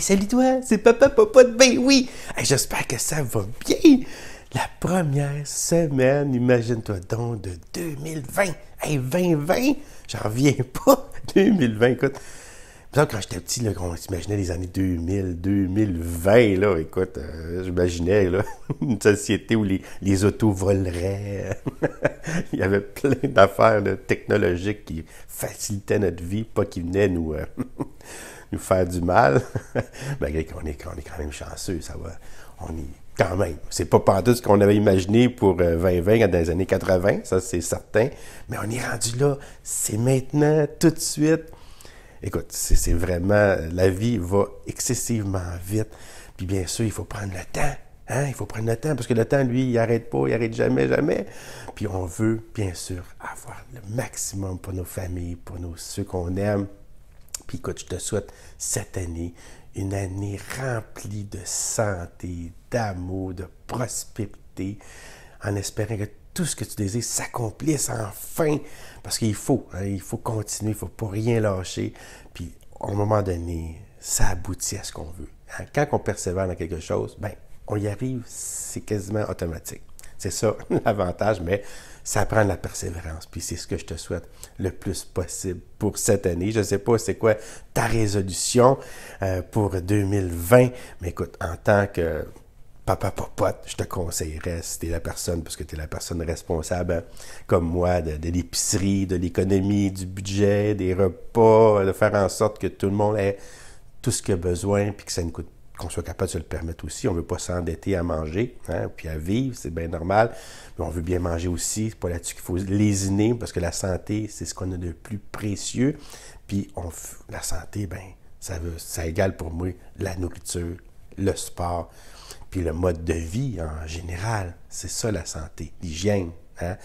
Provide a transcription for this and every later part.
salut toi, c'est Papa papa, ben oui! J'espère que ça va bien! La première semaine, imagine-toi donc, de 2020! Hey, 2020! J'en reviens pas! 2020, écoute! quand j'étais petit, là, on s'imaginait les années 2000, 2020, là, écoute, euh, j'imaginais une société où les, autos voleraient. Il y avait plein d'affaires technologiques qui facilitaient notre vie, pas qui venaient nous, euh, nous faire du mal. Malgré qu'on est, est quand même chanceux, ça va. On est quand même. C'est pas tout ce qu'on avait imaginé pour 2020 euh, dans les années 80, ça c'est certain. Mais on est rendu là. C'est maintenant, tout de suite. Écoute, c'est vraiment. La vie va excessivement vite. Puis bien sûr, il faut prendre le temps. Hein? Il faut prendre le temps parce que le temps, lui, il n'arrête pas, il n'arrête jamais, jamais. Puis on veut, bien sûr, avoir le maximum pour nos familles, pour ceux qu'on aime, puis écoute, je te souhaite cette année une année remplie de santé, d'amour, de prospérité, en espérant que tout ce que tu désires s'accomplisse enfin, parce qu'il faut, hein, il faut continuer, il ne faut pas rien lâcher. Puis, à un moment donné, ça aboutit à ce qu'on veut. Hein, quand on persévère dans quelque chose, ben, on y arrive, c'est quasiment automatique. C'est ça l'avantage, mais ça prend de la persévérance. Puis c'est ce que je te souhaite le plus possible pour cette année. Je ne sais pas c'est quoi ta résolution euh, pour 2020, mais écoute, en tant que papa popote, je te conseillerais, si tu es la personne, parce que tu es la personne responsable, hein, comme moi, de, l'épicerie, de l'économie, du budget, des repas, de faire en sorte que tout le monde ait tout ce qu'il a besoin, puis que ça ne coûte qu'on soit capable de se le permettre aussi. On ne veut pas s'endetter à manger, hein, puis à vivre, c'est bien normal. Mais on veut bien manger aussi. C'est pas là-dessus qu'il faut lésiner, parce que la santé, c'est ce qu'on a de plus précieux. Puis on, la santé, ben, ça, veut, ça égale pour moi la nourriture, le sport, puis le mode de vie en général. C'est ça la santé, l'hygiène. Hein.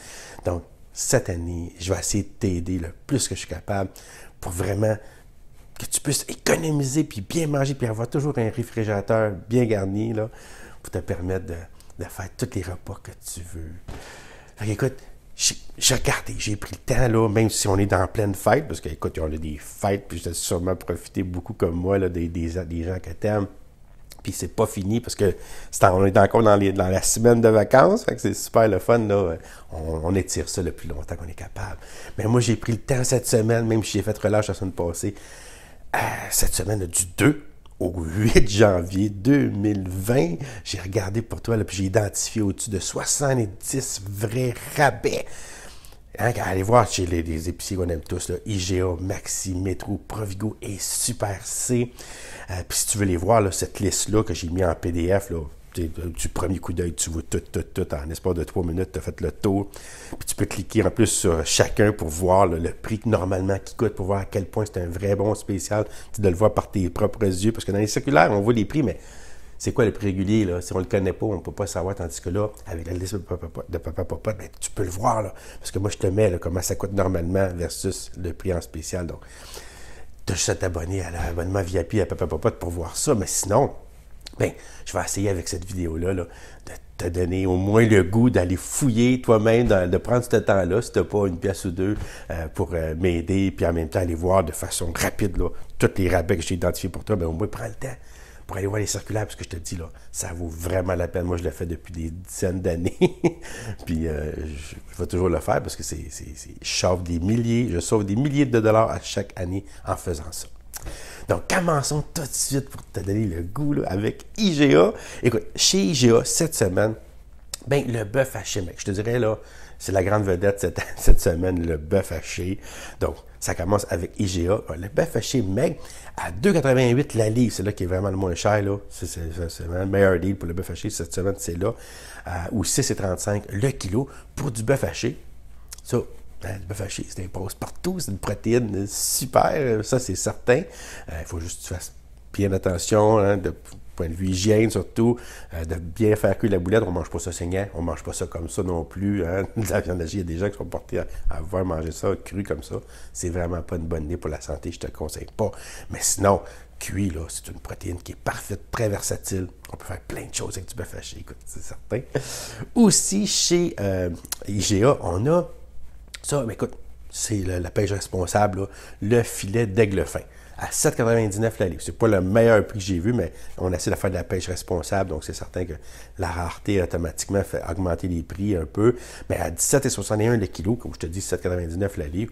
Donc, cette année, je vais essayer de t'aider le plus que je suis capable pour vraiment que tu puisses économiser, puis bien manger, puis avoir toujours un réfrigérateur bien garni, là, pour te permettre de, faire tous les repas que tu veux. écoute, j'ai regardé, j'ai pris le temps, là, même si on est dans pleine fête, parce qu'écoute, on a des fêtes, puis j'ai sûrement profité beaucoup comme moi là, des, des, des gens que t'aimes. Puis c'est pas fini parce que est, on est encore dans, la semaine de vacances. Fait c'est super le fun. On, on, étire ça le plus longtemps qu'on est capable. Mais moi, j'ai pris le temps cette semaine, même si j'ai fait relâche la semaine passée, euh, cette semaine du 2 au 8 janvier 2020. J'ai regardé pour toi, là, puis j'ai identifié au-dessus de 70 vrais rabais. Hein, allez voir chez les, épiciers qu'on aime tous, là, IGA, Maxi, Metro, Provigo et Super C. Euh, puis si tu veux les voir, cette liste-là que j'ai mis en PDF, là, euh, du premier coup d'œil, tu vois tout, tout, tout. En espoir de trois minutes, tu as fait le tour. Puis tu peux cliquer en plus sur chacun pour voir le prix normalement qui coûte, pour voir à quel point c'est un vrai bon spécial. Tu de le voir par tes propres yeux. Parce que dans les circulaires, on voit les prix, mais c'est quoi le prix régulier? Là? Si on ne le connaît pas, on ne peut pas savoir. Tandis que là, avec la liste de Papa Papa, ben, tu peux le voir. Là, parce que moi, je te mets comment ça coûte normalement versus le prix en spécial. Donc, tu as juste à t'abonner à l'abonnement VIP à Papa Papa pour voir ça. Mais sinon, Bien, je vais essayer avec cette vidéo-là de te donner au moins le goût d'aller fouiller toi-même, de prendre ce temps-là, si tu pas une pièce ou deux, euh, pour euh, m'aider, puis en même temps aller voir de façon rapide tous les rabais que j'ai identifiés pour toi, bien, au moins prends le temps pour aller voir les circulaires, parce que je te dis, là, ça vaut vraiment la peine. Moi, je le fais depuis des dizaines d'années. puis euh, je, vais toujours le faire parce que c'est, je sauve des milliers, je sauve des milliers de dollars à chaque année en faisant ça. Donc, commençons tout de suite pour te donner le goût avec IGA. Écoute, chez IGA, cette semaine, ben, le bœuf haché, mec. Je te dirais, là, c'est la grande vedette cette, semaine, le bœuf haché. Donc, ça commence avec IGA. Le bœuf haché, mec, à 2,88 la livre. C'est là qui est vraiment le moins cher, là. C'est le meilleur deal pour le bœuf haché cette semaine, c'est là. ou 6,35 le kilo pour du bœuf haché. Ben, le bœuf chier, c'est imposé partout, c'est une protéine super, ça c'est certain. Euh, il faut juste que tu fasses bien attention, hein, de point de vue hygiène surtout, euh, de bien faire cuire la boulette. On mange pas ça saignant, on mange pas ça comme ça non plus. Hein. La viande il y a des gens qui sont portés à, voir manger ça cru comme ça. C'est vraiment pas une bonne idée pour la santé, je te conseille pas. Mais sinon, cuit, c'est une protéine qui est parfaite, très versatile. On peut faire plein de choses avec du bœuf haché, écoute, c'est certain. Aussi, chez euh, IGA, on a ça, mais écoute, c'est la, pêche responsable, le filet d'aigle fin. À 7,99 la livre. C'est pas le meilleur prix que j'ai vu, mais on essaie de faire de la pêche responsable, donc c'est certain que la rareté automatiquement fait augmenter les prix un peu. Mais à 17,61 le kilo, comme je te dis, 7,99 la livre,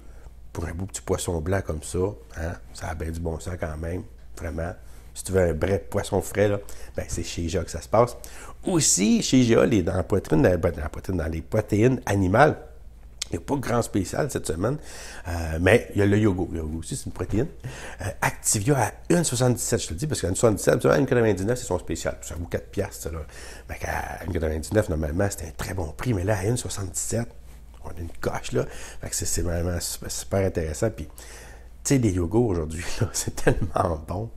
pour un beau petit poisson blanc comme ça, hein, ça a bien du bon sens quand même, vraiment. Si tu veux un vrai poisson frais, ben, c'est chez JA que ça se passe. Aussi, chez JA, les, dans ben, poitrine, dans les protéines animales, il n'y a pas grand spécial cette semaine, euh, mais il y a le yogourt. Le yogourt aussi, c'est une protéine. Euh, Activia à 1,77, je te le dis, parce qu'à 1,77, à 1,99, c'est son spécial. Ça vaut 4 ça. là. à 1,99, normalement, c'est un très bon prix, mais là, à 1,77, on a une coche, là. Fait c'est vraiment super, super intéressant. Puis tu sais, des yogos aujourd'hui, c'est tellement bon.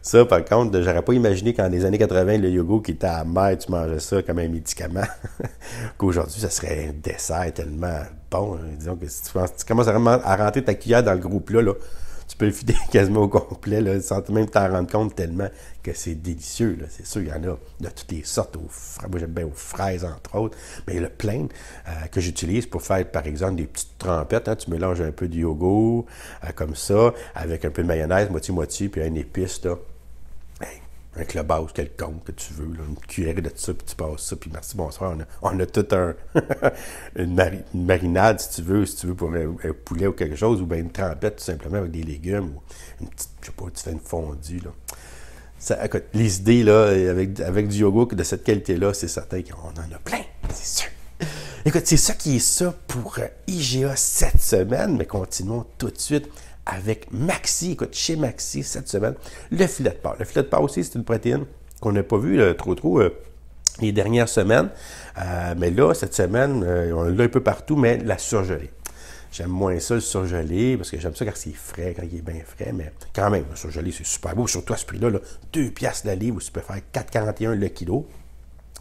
Ça, par contre, j'aurais pas imaginé qu'en des années 80, le yogourt qui était à et tu mangeais ça comme un médicament. Qu'aujourd'hui, ça serait un dessert tellement bon. Hein. Disons que si tu, commences à rentrer ta cuillère dans le groupe-là, là peux le quasiment au complet, là, sans même t'en rendre compte tellement que c'est délicieux. C'est sûr, il y en a de toutes les sortes. Aux Moi, j'aime bien aux fraises, entre autres. Mais le plein euh, que j'utilise pour faire, par exemple, des petites trompettes hein, tu mélanges un peu de yogourt, euh, comme ça, avec un peu de mayonnaise, moitié-moitié, puis une épice, là un clubhouse quelconque que tu veux, là, une cuillerée de ça, puis tu passes ça, puis merci, bonsoir. On a, tout un, une, marinade, si tu veux, si tu veux, pour un, poulet ou quelque chose, ou bien une trempette, tout simplement, avec des légumes, ou une petite, je sais pas, tu fais une fondue, là. Ça, écoute, les idées, là, avec, avec du yogourt de cette qualité-là, c'est certain qu'on en a plein, c'est sûr. Écoute, c'est ça qui est ça pour euh, IGA cette semaine, mais continuons tout de suite avec Maxi. Écoute, chez Maxi, cette semaine, le filet de porc. Le filet de porc aussi, c'est une protéine qu'on n'a pas vue euh, trop trop euh, les dernières semaines. Euh, mais là, cette semaine, on l'a un peu partout, mais la surgelée. J'aime moins ça, le surgelé, parce que j'aime ça quand c'est frais, quand il est bien frais, mais quand même, le surgelé, c'est super beau. Surtout à ce prix-là, là, 2 piastres la livre, tu peux faire 4,41 le kilo.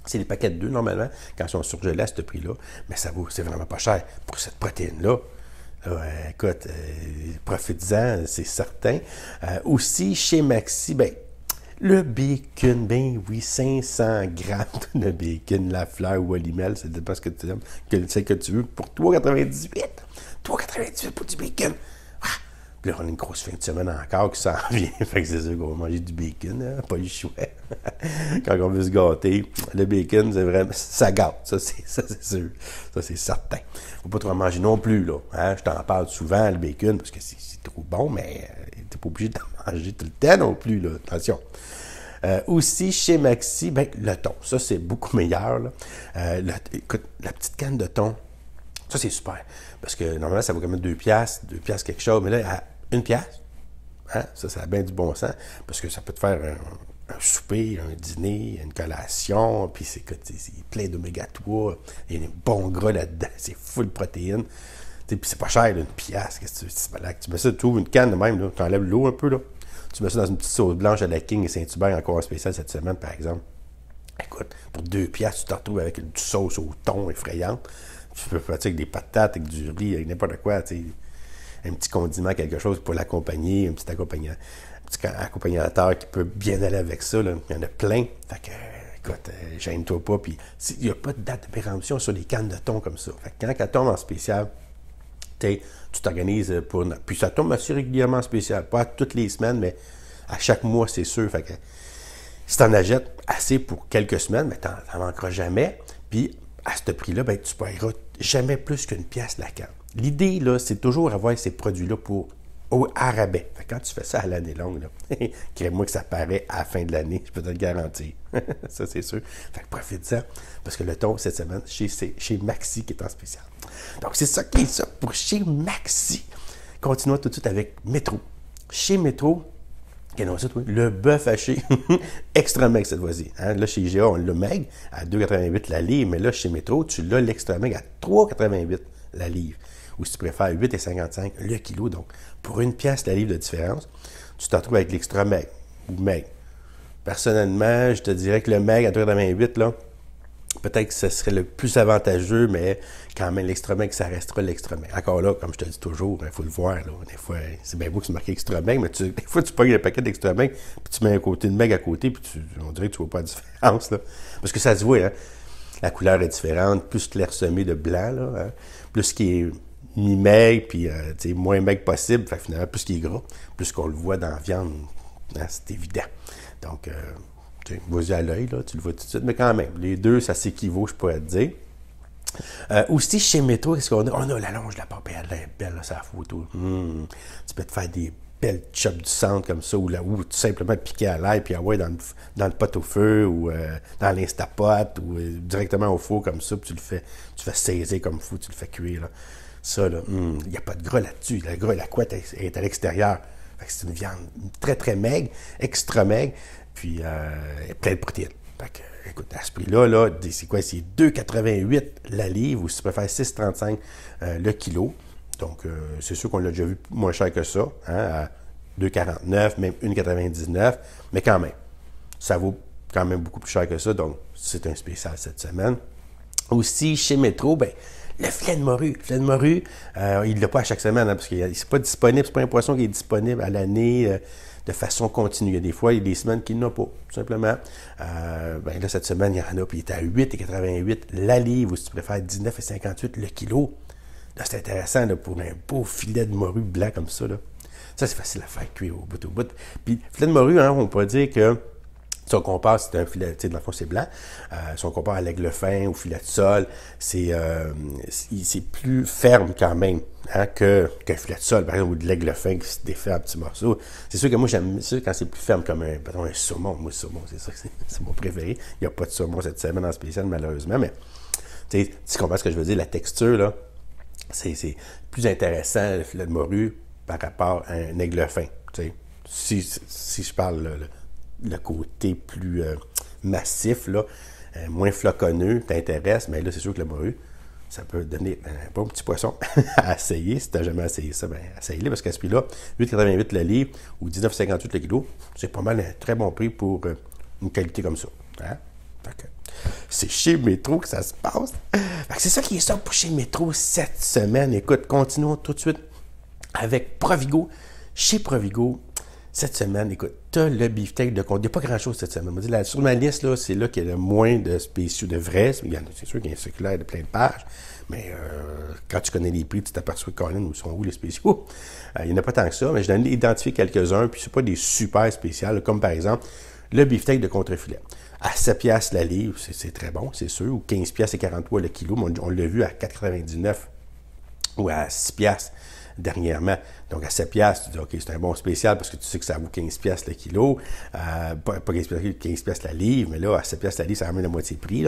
C'est des paquets de deux, normalement, quand ils sont surgelés à ce prix-là. Mais ça vaut, c'est vraiment pas cher pour cette protéine-là. Ouais, écoute, euh, profites-en, c'est certain. Euh, aussi, chez Maxi, ben, le bacon, ben oui, 500 grammes de bacon, la fleur ou l'immel, ça dépend ce que tu aimes, que, que tu veux. Pour 3,98, 3,98 pour du bacon. Puis là, on a une grosse fin de semaine encore qui s'en vient. fait que c'est sûr qu'on va manger du bacon, hein, pas échoué. choix. Quand on veut se gâter, le bacon, c'est vraiment. Ça gâte, ça c'est, sûr. Ça c'est certain. Faut pas trop en manger non plus, là. Hein? Je t'en parle souvent, le bacon, parce que c'est, trop bon, mais euh, t'es pas obligé d'en manger tout le temps non plus, là. Attention. Euh, aussi, chez Maxi, ben, le thon. Ça, c'est beaucoup meilleur. Là. Euh, écoute, la petite canne de thon, ça, c'est super. Parce que normalement, ça vaut quand même 2 piastres, 2 quelque chose. Mais là, à 1 hein, ça, ça a bien du bon sens. Parce que ça peut te faire un, souper, un dîner, une collation. Puis c'est plein d'oméga 3. Il y a des bons gras là-dedans. C'est full protéines. Puis c'est pas cher, une pièce. Qu'est-ce que tu, là, tu mets ça, tu ouvres une canne de même. Tu enlèves l'eau un peu. là. Tu mets ça dans une petite sauce blanche à la King et Saint-Hubert, encore spécial cette semaine, par exemple. Écoute, pour 2 pièces, tu te retrouves avec une sauce au thon effrayante tu peux faire avec des patates, avec du riz, avec n'importe quoi, Un petit condiment, quelque chose pour l'accompagner, un petit accompagnant, petit accompagnateur qui peut bien aller avec ça. Il y en a plein. Fait que, écoute, jaime euh, toi pas. Puis, il n'y a pas de date de péremption sur les cannes de thon comme ça. Fait quand elle tombe en spécial, tu t'organises pour. Puis ça tombe aussi régulièrement en spécial. Pas toutes les semaines, mais à chaque mois, c'est sûr. si tu en achètes assez pour quelques semaines, mais tu n'en manqueras jamais. Puis à ce prix-là, ben, tu paieras jamais plus qu'une pièce la L'idée, là, c'est toujours avoir ces produits-là pour au rabais. quand tu fais ça à l'année longue, crée-moi que ça paraît à la fin de l'année, je peux te le garantir. ça, c'est sûr. Fait que profite ça parce que le ton, cette semaine, chez, chez Maxi qui est en spécial. Donc, c'est ça qui est ça pour chez Maxi. Continuons tout de suite avec Métro. Chez Métro, le bœuf haché, extra meg cette fois-ci. Hein. Là, chez IGA, on l'a maigre à 2,88 la livre, mais là, chez Métro, tu l'as l'extra meg à 3,88 la livre. Ou si tu préfères, 8,55 le kilo. Donc, pour une pièce la livre de différence, tu t'en retrouves avec l'extra meg ou meg. Personnellement, je te dirais que le meg à 2,88, là, peut-être que ce serait le plus avantageux, mais quand même, lextra ça restera l'extra-mègue. Encore là, comme je te dis toujours, il faut le voir. Des fois, c'est bien beau que c'est marqué extrême, mais des fois, tu pognes un paquet d'extremain puis tu mets un côté de meg à côté, puis on dirait que tu vois pas la différence. Parce que ça se voit, hein? la couleur est différente, plus semé de blanc, hein. plus qui est mi-meg, puis euh, moins meg possible. finalement, plus qui est gras, plus qu'on le voit dans la viande, hein, c'est évident. Donc, euh, vas-y à l'œil, tu le vois tout de suite, mais quand même, les deux, ça s'équivaut, je pourrais te dire. Euh, aussi, chez Métro, est ce qu'on a? On a la longe de la pompe, est belle, là, sa photo. Hmm. Tu peux te faire des belles chops du centre comme ça, ou là, tout simplement piquer à l'ail, puis avoir ah dans le, dans le pot au feu, ou euh, dans l'instapot, ou euh, directement au four comme ça, puis tu le fais, tu fais saisir comme fou, tu le fais cuire. Là. Ça, là, il hmm, n'y a pas de gras là-dessus. Le gras la couette est à l'extérieur. C'est une viande très, très maigre, extra maigre, puis euh, pleine de protéines. écoute, à ce prix-là, là, c'est quoi? C'est 2,88 la livre, ou si tu préfères 6,35 euh, le kilo. Donc, euh, c'est sûr qu'on l'a déjà vu moins cher que ça, hein, à 2,49, même 1,99, mais quand même, ça vaut quand même beaucoup plus cher que ça. Donc, c'est un spécial cette semaine. Aussi, chez Metro, ben, le filet de morue. Le filet de morue, euh, il ne l'a pas à chaque semaine, hein, parce qu'il c'est pas disponible, c'est pas un poisson qui est disponible à l'année euh, de façon continue. Il y a des fois, il y a des semaines qu'il n'a pas, tout simplement. Euh, ben là, cette semaine, il y en a, puis il est à 8,88 la livre, ou si tu préfères, 19,58 le kilo. c'est intéressant pour un beau filet de morue blanc comme ça. Ça, c'est facile à faire cuire au bout au bout. Puis, filet de morue, hein, on peut dire que si on compare, c'est un filet, tu sais, dans le fond, c'est blanc. Euh, si on compare à l'aigle fin ou filet de sol, euh, c'est plus ferme quand même hein, qu'un filet de sol, par exemple, ou de l'aigle fin qui se défait en petits morceaux. C'est sûr que moi, j'aime ça quand c'est plus ferme, comme un, saumon. Moi, saumon, c'est ça, c'est mon préféré. Il n'y a pas de saumon cette semaine en spécial, malheureusement, mais tu sais comprends ce que je veux dire, la texture, là, c'est plus intéressant, le filet de morue, par rapport à un aigle fin. Tu sais, si, si, je parle là le côté plus euh, massif, là, euh, moins floconneux, t'intéresse, mais là, c'est sûr que le morue, ça peut donner un bon petit poisson à essayer. Si t'as jamais essayé ça, ben, essaye-le parce qu'à ce prix-là, 8,88 le livre ou 19,58 le kilo, c'est pas mal un très bon prix pour euh, une qualité comme ça. Hein? C'est chez Métro que ça se passe. C'est ça qui est ça pour chez Métro cette semaine. Écoute, continuons tout de suite avec Provigo. Chez Provigo, cette semaine, écoute, as le beefsteak de compte. Il n'y a pas grand-chose cette semaine. sur ma liste, c'est là qu'il y a le moins de spéciaux de vrais. C'est sûr qu'il y a un circulaire de plein de pages. Mais euh, quand tu connais les prix, tu t'aperçois, Colin, où sont où les spéciaux? Euh, il n'y en a pas tant que ça, mais je ai identifier quelques-uns. Puis ce pas des super spéciales, comme par exemple le beefsteak de contrefilet. À 7 piastres la livre, c'est très bon, c'est sûr. Ou 15 et 43 le kilo. On, l'a vu à 99 ou à 6 dernièrement. Donc, à 7 pièces, tu dis, OK, c'est un bon spécial parce que tu sais que ça vaut 15 pièces le kilo. Euh, pas, 15 la livre, mais là, à 7 pièces la livre, ça ramène la moitié prix,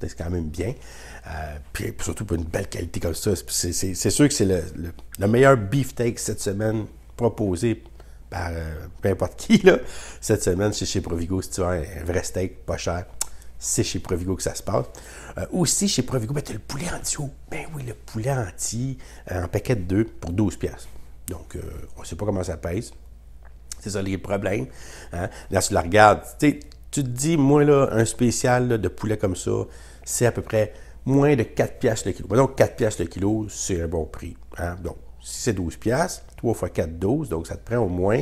C'est quand même bien. Euh, puis surtout pour une belle qualité comme ça. C'est sûr que c'est le, le, meilleur beefsteak cette semaine proposé par euh, peu importe qui, cette semaine chez, chez Provigo, si tu veux un vrai steak pas cher c'est chez Provigo que ça se passe. Euh, aussi, chez Provigo, ben, tu as le poulet entier. Ben oui, le poulet entier euh, en paquet de 2 pour 12 pièces. Donc, euh, on ne sait pas comment ça pèse. C'est ça les problèmes. Hein? Là, tu la regardes. Tu te dis, moi, là, un spécial de poulet comme ça, c'est à peu près moins de 4 pièces le kilo. donc, 4 pièces le kilo, c'est un bon prix. Hein. Donc, si c'est 12 pièces, 3 x 4, 12. Donc, ça te prend au moins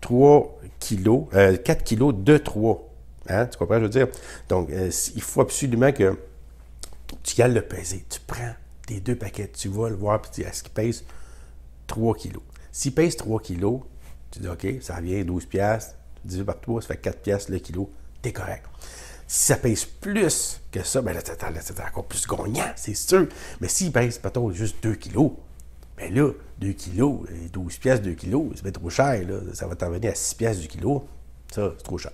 3 kilos, 4 kilos de 3 Hein? Tu comprends, ce que je veux dire? Donc, euh, il faut absolument que tu gales le peser. Tu prends tes deux paquets, tu vas le voir, et tu dis, est-ce qu'il pèse 3 kilos? S'il pèse 3 kilos, tu dis, OK, ça revient 12 piastres, 18 par 3, ça fait 4 piastres le kilo, t'es correct. Si ça pèse plus que ça, ben là, c'est encore plus gagnant, c'est sûr. Mais s'il pèse, trop, juste 2 kilos, ben là, 2 kilos, 12 euh, piastres, 2 kilos, c'est bien trop cher, Ça va t'en venir à 6 piastres du kilo. Ça, c'est trop cher.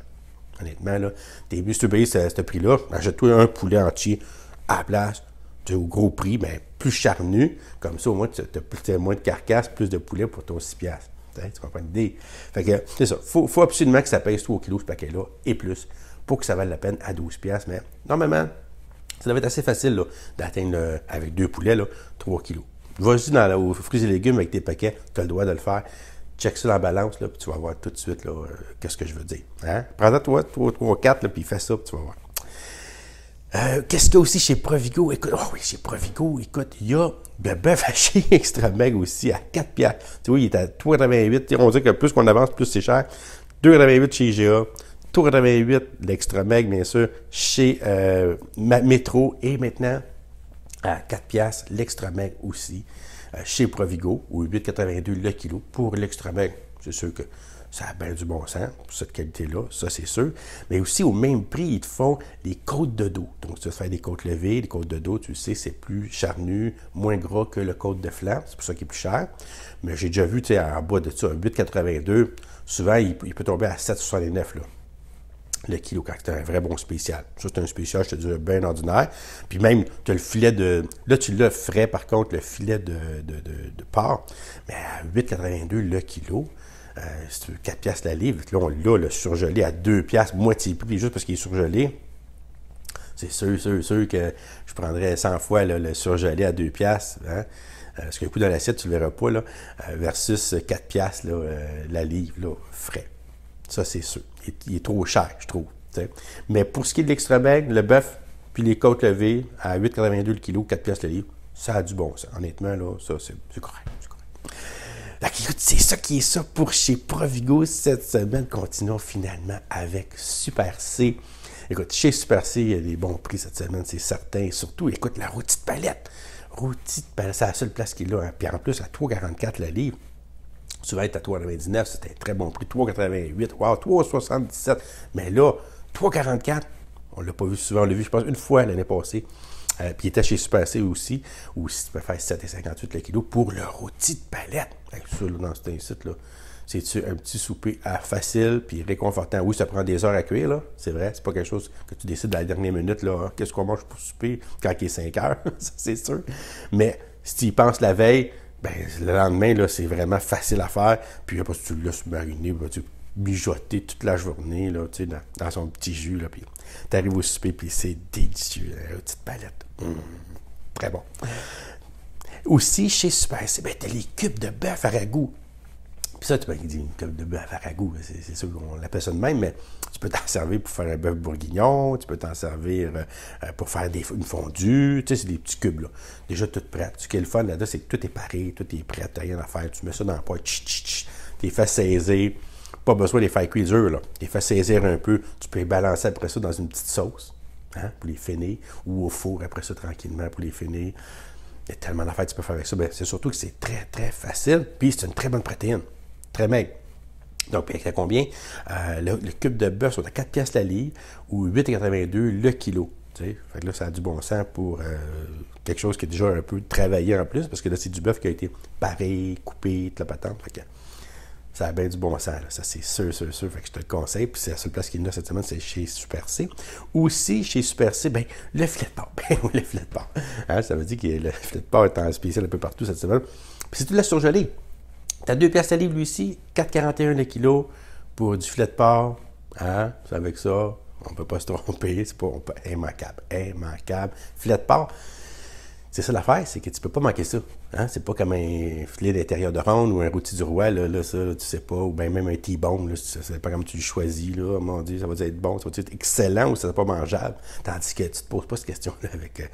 Honnêtement, là, t'es si tu ce, prix-là, achète-toi un poulet entier à la place, au gros prix, mais ben, plus charnu. Comme ça, au moins, tu as, moins de carcasse, plus de poulet pour ton 6$. Tu comprends l'idée? Fait que, c'est ça. Faut, faut absolument que ça pèse 3 kilos, ce paquet-là, et plus, pour que ça vaille la peine à 12$. Mais normalement, ça doit être assez facile d'atteindre, avec deux poulets, là, 3 kilos. Vas-y dans aux fruits et légumes avec tes paquets, tu as le droit de le faire check ça dans la balance, là, puis tu vas voir tout de suite là, euh, qu'est-ce que je veux dire. Hein? Prends-en toi, 3 3 4, puis fais ça, puis tu vas voir. Euh, qu'est-ce qu'il y a aussi chez Provigo? Écoute, oh oui, chez Provigo, écoute, il y a le bœuf haché extra aussi à 4 Tu vois, il est à 3,28$. On dit que plus qu'on avance, plus c'est cher. 2,88 chez IGA, 3,88 l'extra bien sûr, chez euh, Metro Métro et maintenant à 4 piastres l'extra aussi. Euh, chez Provigo ou 8,82 le kilo pour l'extra-bain. C'est sûr que ça a bien du bon sens pour cette qualité-là, ça c'est sûr. Mais aussi au même prix, ils te font les côtes de dos. Donc tu vas faire des côtes levées, des côtes de dos, tu sais, c'est plus charnu, moins gras que le côte de flanc, c'est pour ça qu'il est plus cher. Mais j'ai déjà vu, tu sais, en bas de ça, un 8,82, souvent il, il, peut tomber à 7,69 là le kilo c'est un vrai bon spécial. Ça, c'est un spécial, je te dis, bien ordinaire. Puis même, tu as le filet de. Là, tu l'as frais, par contre, le filet de, de, de, porc. Mais à 8,82 le kilo, c'est euh, 4 piastres la livre. Là, on l'a le surgelé à 2 piastres, moitié plus, juste parce qu'il est surgelé. C'est sûr, sûr, sûr que je prendrais 100 fois le surgelé à 2 piastres. Hein. Euh, parce qu'un coup dans l'assiette, tu ne le verras pas, là, euh, versus 4 piastres la livre, là, frais. Ça, c'est sûr. Il, est trop cher, je trouve. Mais pour ce qui est de l'extra-bag, le bœuf, puis les côtes levées à 8,82 le kilo, 4 piastres le livre, ça a du bon Honnêtement, là, ça, c'est correct. correct. c'est ça qui est ça pour chez Provigo cette semaine. Continuons finalement avec Super C. Écoute, chez Super C, il y a des bons prix cette semaine, c'est certain. surtout, écoute, la rôtie de palette. Rôtie de palette, c'est la seule place qu'il a. Hein. Puis en plus, à 3,44 le livre, vas être à 3,99, c'était un très bon prix. 3,88, wow, 3,77. Mais là, 3,44, on ne l'a pas vu souvent. On l'a vu, je pense, une fois l'année passée. Euh, puis il était chez Super C aussi, Ou si tu peux faire 7,58 le kilo pour le rôti de palette. Avec ça, dans cet site là c'est un petit souper ah, facile puis réconfortant. Oui, ça prend des heures à cuire, là, c'est vrai. C'est pas quelque chose que tu décides à la dernière minute, là. Hein, qu'est-ce qu'on mange pour souper quand il est 5 heures, c'est sûr. Mais si tu y penses la veille, ben, le lendemain, là, c'est vraiment facile à faire. Puis après, tu le laisses mariner, ben, tu mijoter toute la journée là, dans, dans son petit jus. Là, puis au souper, puis c'est délicieux, la petite palette. Mmh. très bon. Aussi, chez Super C, ben, les cubes de bœuf à ragoût. Puis ça, tu peux dire une table de bœuf à ragoût, c'est sûr qu'on l'appelle ça de même, mais tu peux t'en servir pour faire un bœuf bourguignon, tu peux t'en servir euh, euh, pour faire des, une fondue, tu sais, c'est des petits cubes, là. Déjà tout prêt. Ce qui est le fun là-dedans, c'est que tout est paré, tout est prêt, t'as rien à faire, tu mets ça dans le pot, tu les fais saisir, pas besoin de les faire cuire là. Tu les fais saisir un peu, tu peux les balancer après ça dans une petite sauce, hein, pour les finir, ou au four après ça tranquillement pour les finir. Il y a tellement d'affaires que tu peux faire avec ça. Ben, c'est surtout que c'est très, très facile, puis c'est une très bonne protéine très maigre. Donc, à combien? Euh, le, cube de bœuf sont à 4 piastres la livre ou 8,82 le kilo. Fait que là, ça a du bon sens pour euh, quelque chose qui est déjà un peu travaillé en plus, parce que là, c'est du bœuf qui a été paré, coupé, tout patente. Fait que ça a bien du bon sens. Ça, c'est sûr, sûr, sûr. Fait que je te le conseille. Puis c'est la seule place qu'il y en a cette semaine, c'est chez Super C. Aussi, chez Super C, ben, le filet de porc. Ben, le filet de porc. Hein, ça veut dire que le filet de porc est en spécial un peu partout cette semaine. Puis c'est tout la surgelée. T'as deux pièces à livre, lui aussi, 4,41 le kilo pour du filet de porc. Hein? Avec ça, on peut pas se tromper. C'est pas immanquable. Immanquable. Filet de porc. C'est ça l'affaire, c'est que tu peux pas manquer ça. Hein? C'est pas comme un filet d'intérieur de ronde ou un rôti du roi, là, ça, tu sais pas, ou bien même un T-bone, c'est pas comme tu le choisis, là, oh mon Dieu, ça va être bon, ça va être excellent ou ça sera pas mangeable. Tandis que tu te poses pas cette question-là avec euh,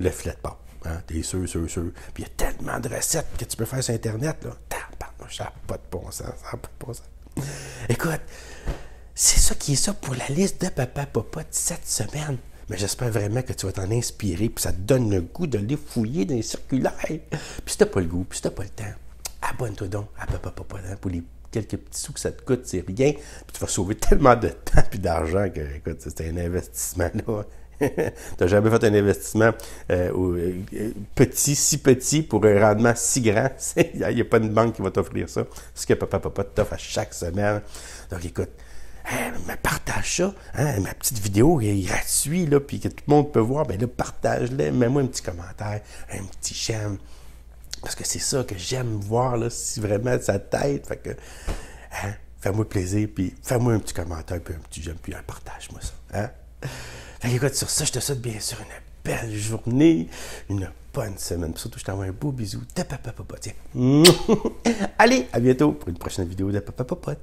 le filet de porc. Hein, t'es sûr, sûr, sûr. Puis il y a tellement de recettes que tu peux faire sur Internet. Là. Ça pas de bon sens. Ça pas de bon sens. Écoute, c'est ça qui est ça pour la liste de Papa Papa de cette semaine. Mais j'espère vraiment que tu vas t'en inspirer, puis ça te donne le goût de les fouiller dans les circulaires. Puis si t'as pas le goût, puis si t'as pas le temps, abonne-toi donc à Papa Papa hein, pour les quelques petits sous que ça te coûte, c'est rien. Puis tu vas sauver tellement de temps et d'argent que, écoute, c'est un investissement là. tu n'as jamais fait un investissement euh, euh, petit, si petit, pour un rendement si grand. Il n'y a pas une banque qui va t'offrir ça. Ce que papa, papa t'offre à chaque semaine. Donc, écoute, partage ça, hein, ma petite vidéo est gratuite, là, puis que tout le monde peut voir, ben partage-la, mets-moi un petit commentaire, un petit j'aime, parce que c'est ça que j'aime voir, là, si vraiment ça t'aide, fait que, hein, fais-moi plaisir, puis fais-moi un petit commentaire, puis un petit j'aime, puis un hein, partage-moi ça, Allez, écoute, sur ça, je te souhaite bien sûr une belle journée, une bonne semaine. surtout, je t'envoie un beau bisou de Papa Allez, à bientôt pour une prochaine vidéo de Papa Popote.